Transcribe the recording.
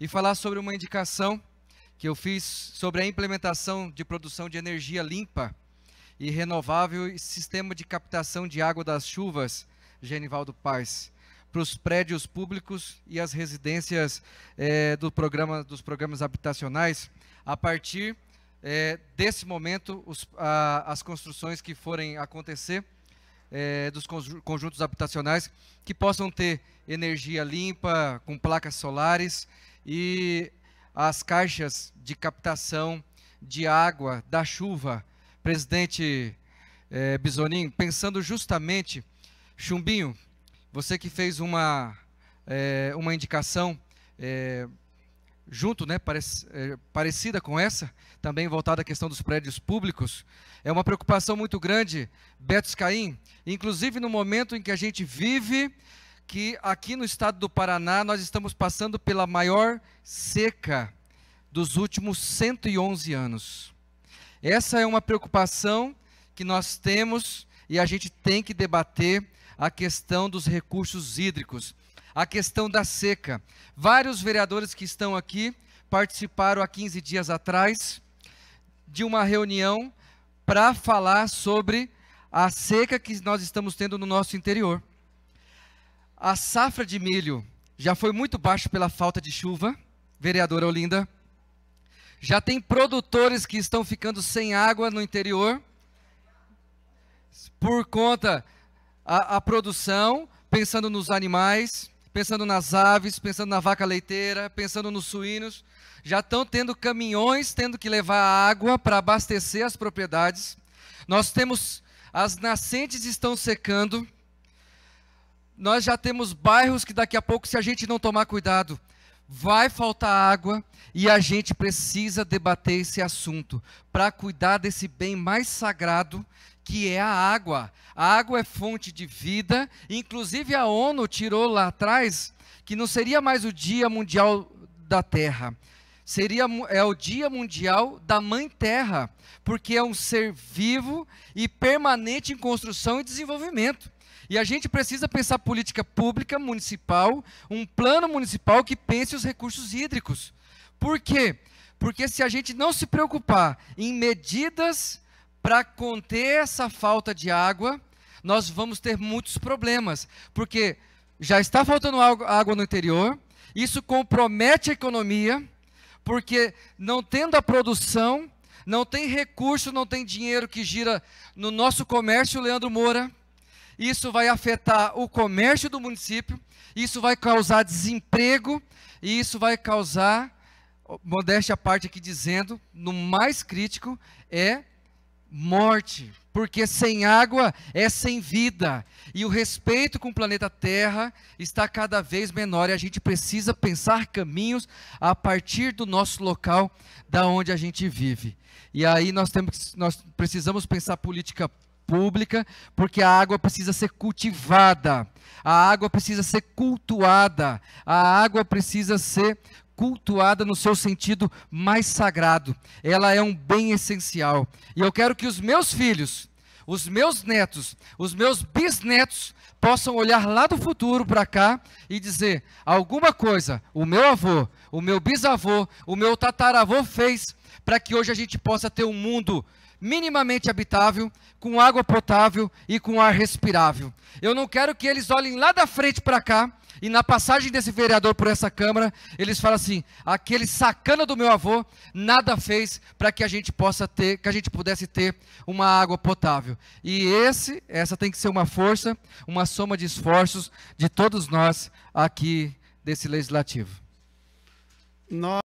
e falar sobre uma indicação que eu fiz sobre a implementação de produção de energia limpa e renovável e sistema de captação de água das chuvas, Genivaldo Paz, para os prédios públicos e as residências é, do programa, dos programas habitacionais, a partir é, desse momento, os, a, as construções que forem acontecer, é, dos conjuntos habitacionais, que possam ter energia limpa, com placas solares, e as caixas de captação de água da chuva. Presidente é, pensando justamente, Chumbinho, você que fez uma, é, uma indicação é, junto, né, é, parecida com essa, também voltada à questão dos prédios públicos, é uma preocupação muito grande, Betos Caim, inclusive no momento em que a gente vive que aqui no estado do Paraná nós estamos passando pela maior seca dos últimos 111 anos. Essa é uma preocupação que nós temos e a gente tem que debater a questão dos recursos hídricos, a questão da seca. Vários vereadores que estão aqui participaram há 15 dias atrás de uma reunião para falar sobre a seca que nós estamos tendo no nosso interior. A safra de milho já foi muito baixa pela falta de chuva, vereadora Olinda. Já tem produtores que estão ficando sem água no interior por conta a, a produção, pensando nos animais, pensando nas aves, pensando na vaca leiteira, pensando nos suínos, já estão tendo caminhões tendo que levar água para abastecer as propriedades. Nós temos as nascentes estão secando nós já temos bairros que daqui a pouco, se a gente não tomar cuidado, vai faltar água e a gente precisa debater esse assunto para cuidar desse bem mais sagrado que é a água. A água é fonte de vida, inclusive a ONU tirou lá atrás que não seria mais o Dia Mundial da Terra, seria é o Dia Mundial da Mãe Terra, porque é um ser vivo e permanente em construção e desenvolvimento. E a gente precisa pensar política pública municipal, um plano municipal que pense os recursos hídricos. Por quê? Porque se a gente não se preocupar em medidas para conter essa falta de água, nós vamos ter muitos problemas, porque já está faltando água no interior, isso compromete a economia, porque não tendo a produção, não tem recurso, não tem dinheiro que gira no nosso comércio, Leandro Moura. Isso vai afetar o comércio do município, isso vai causar desemprego e isso vai causar, modéstia à parte aqui dizendo, no mais crítico, é morte, porque sem água é sem vida. E o respeito com o planeta Terra está cada vez menor e a gente precisa pensar caminhos a partir do nosso local, da onde a gente vive. E aí nós temos nós precisamos pensar política pública, porque a água precisa ser cultivada, a água precisa ser cultuada, a água precisa ser cultuada no seu sentido mais sagrado. Ela é um bem essencial. E eu quero que os meus filhos, os meus netos, os meus bisnetos possam olhar lá do futuro para cá e dizer: alguma coisa o meu avô, o meu bisavô, o meu tataravô fez para que hoje a gente possa ter um mundo minimamente habitável, com água potável e com ar respirável. Eu não quero que eles olhem lá da frente para cá e na passagem desse vereador por essa Câmara, eles falam assim: aquele sacana do meu avô nada fez para que a gente possa ter, que a gente pudesse ter uma água potável. E esse, essa tem que ser uma força, uma soma de esforços de todos nós aqui desse legislativo. Nós